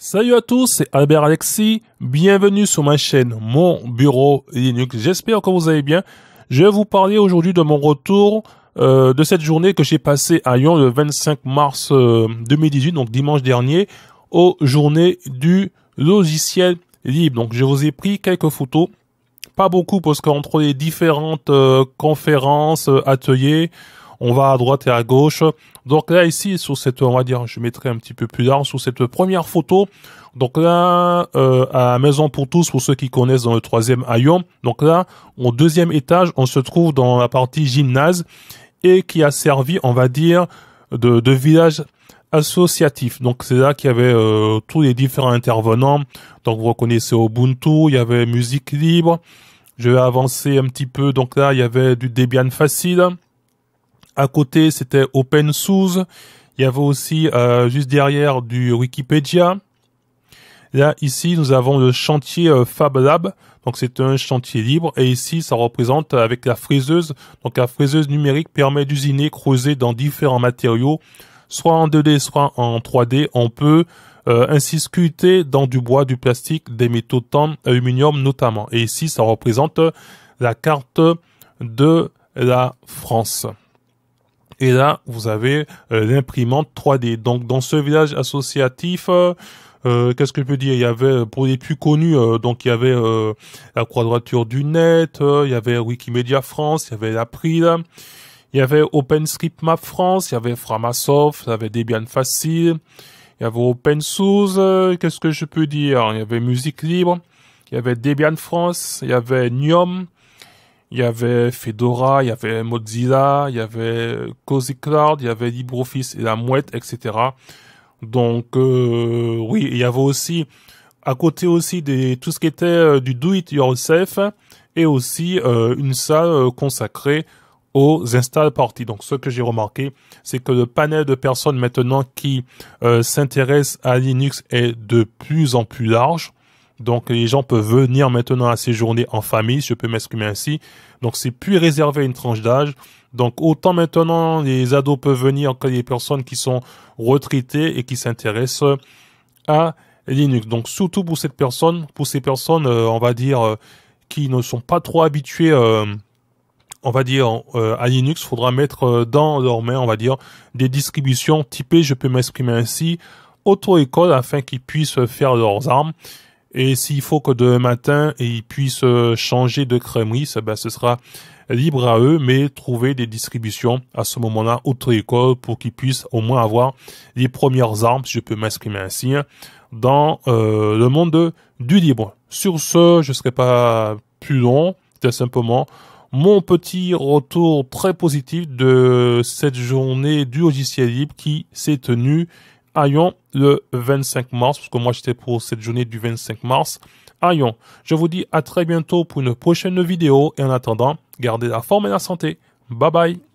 Salut à tous, c'est Albert Alexis. Bienvenue sur ma chaîne Mon Bureau Linux. J'espère que vous allez bien. Je vais vous parler aujourd'hui de mon retour euh, de cette journée que j'ai passée à Lyon le 25 mars 2018, euh, donc dimanche dernier, aux journées du logiciel libre. Donc je vous ai pris quelques photos. Pas beaucoup parce qu'entre les différentes euh, conférences, ateliers, on va à droite et à gauche. Donc là ici sur cette, on va dire, je mettrai un petit peu plus large sur cette première photo. Donc là, euh, à Maison pour tous, pour ceux qui connaissent dans le troisième aillon, Donc là, au deuxième étage, on se trouve dans la partie gymnase et qui a servi, on va dire, de, village associatif. Donc c'est là qu'il y avait euh, tous les différents intervenants. Donc vous reconnaissez Ubuntu, il y avait musique libre. Je vais avancer un petit peu. Donc là, il y avait du Debian facile à côté, c'était Open Source. Il y avait aussi euh, juste derrière du Wikipédia. Là, ici, nous avons le chantier euh, Fab Lab. Donc, c'est un chantier libre. Et ici, ça représente euh, avec la fraiseuse. Donc, la fraiseuse numérique permet d'usiner, creuser dans différents matériaux, soit en 2D, soit en 3D. On peut ainsi sculpter dans du bois, du plastique, des métaux temps, aluminium notamment. Et ici, ça représente la carte de la France. Et là, vous avez euh, l'imprimante 3D. Donc, dans ce village associatif, euh, euh, qu'est-ce que je peux dire Il y avait pour les plus connus, donc il y avait la Quadrature du Net, il y avait Wikimedia France, il y avait l'April, il y avait OpenStreetMap France, il y avait Framasoft, il y avait Debian Facile, il y avait OpenSource, qu'est-ce que je peux dire Il y avait Musique Libre, il y avait Debian France, il y avait Nium, il y avait Fedora, il y avait Mozilla, il y avait Cozy Cloud, il y avait LibreOffice et la mouette, etc. Donc euh, oui, il y avait aussi à côté aussi des tout ce qui était euh, du do it yourself et aussi euh, une salle consacrée aux install parties. Donc ce que j'ai remarqué, c'est que le panel de personnes maintenant qui s'intéressent à Linux est de plus en plus large. Donc les gens peuvent venir maintenant à séjourner en famille, je peux m'exprimer ainsi. Donc c'est plus réservé à une tranche d'âge. Donc autant maintenant les ados peuvent venir que les personnes qui sont retraitées et qui s'intéressent à Linux. Donc surtout pour cette personne, pour ces personnes, euh, on va dire, euh, qui ne sont pas trop habituées, euh, on va dire, à Linux, faudra mettre dans leurs mains, on va dire, des distributions typées, je peux m'exprimer ainsi, auto-école afin qu'ils puissent faire leurs armes. Et s'il faut que demain matin, ils puissent euh, changer de crémerie, eh ben, ce sera libre à eux, mais trouver des distributions à ce moment-là, autre école pour qu'ils puissent au moins avoir les premières armes, si je peux m'exprimer ainsi, hein, dans euh, le monde du libre. Sur ce, je ne serai pas plus long, c'est simplement mon petit retour très positif de cette journée du logiciel libre qui s'est tenue à le 25 mars, parce que moi j'étais pour cette journée du 25 mars à Je vous dis à très bientôt pour une prochaine vidéo et en attendant, gardez la forme et la santé. Bye bye